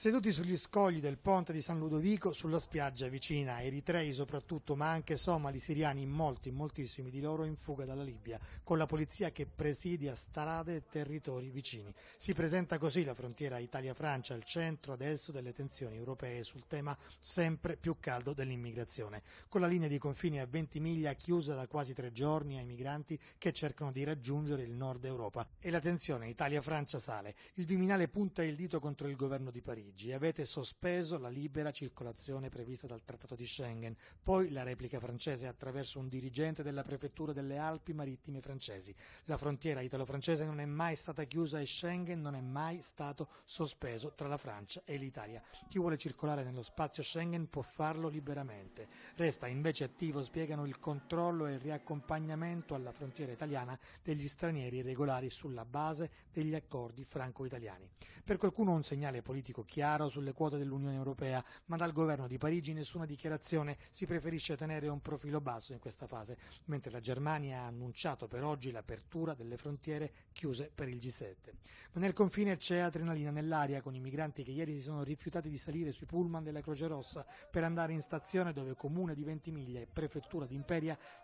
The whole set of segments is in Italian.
Seduti sugli scogli del ponte di San Ludovico, sulla spiaggia vicina, eritrei soprattutto, ma anche somali, siriani, molti, moltissimi di loro in fuga dalla Libia, con la polizia che presidia strade e territori vicini. Si presenta così la frontiera Italia-Francia, al centro adesso delle tensioni europee sul tema sempre più caldo dell'immigrazione, con la linea di confine a 20 miglia chiusa da quasi tre giorni ai migranti che cercano di raggiungere il nord Europa. E la tensione Italia-Francia sale. Il Viminale punta il dito contro il governo di Parigi Parigi avete sospeso la libera circolazione prevista dal Trattato di Schengen. Poi la replica francese attraverso un dirigente della prefettura delle Alpi marittime francesi. La frontiera italo-francese non è mai stata chiusa e Schengen non è mai stato sospeso tra la Francia e l'Italia. Chi vuole circolare nello spazio Schengen può farlo liberamente. Resta invece attivo, spiegano, il controllo e il riaccompagnamento alla frontiera italiana degli stranieri regolari sulla base degli accordi franco-italiani. Per qualcuno un segnale politico chiaro chiaro sulle quote dell'Unione Europea, ma dal governo di Parigi nessuna dichiarazione, si preferisce tenere un profilo basso in questa fase, mentre la Germania ha annunciato per oggi l'apertura delle frontiere chiuse per il G7. Ma nel confine c'è adrenalina nell'aria con i migranti che ieri si sono rifiutati di salire sui pullman della Croce Rossa per andare in stazione dove comune di Ventimiglia e prefettura di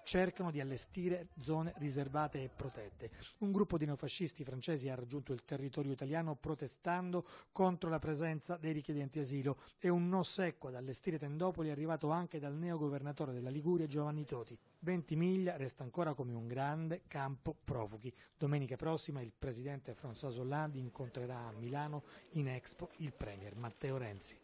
cercano di allestire zone riservate e protette. Un gruppo di neofascisti francesi ha raggiunto il territorio italiano protestando contro la presenza accoglienza dei richiedenti asilo e un no secco ad allestire tendopoli arrivato anche dal neogovernatore della Liguria Giovanni Toti. Ventimiglia resta ancora come un grande campo profughi. Domenica prossima il presidente François Hollande incontrerà a Milano in Expo il premier Matteo Renzi.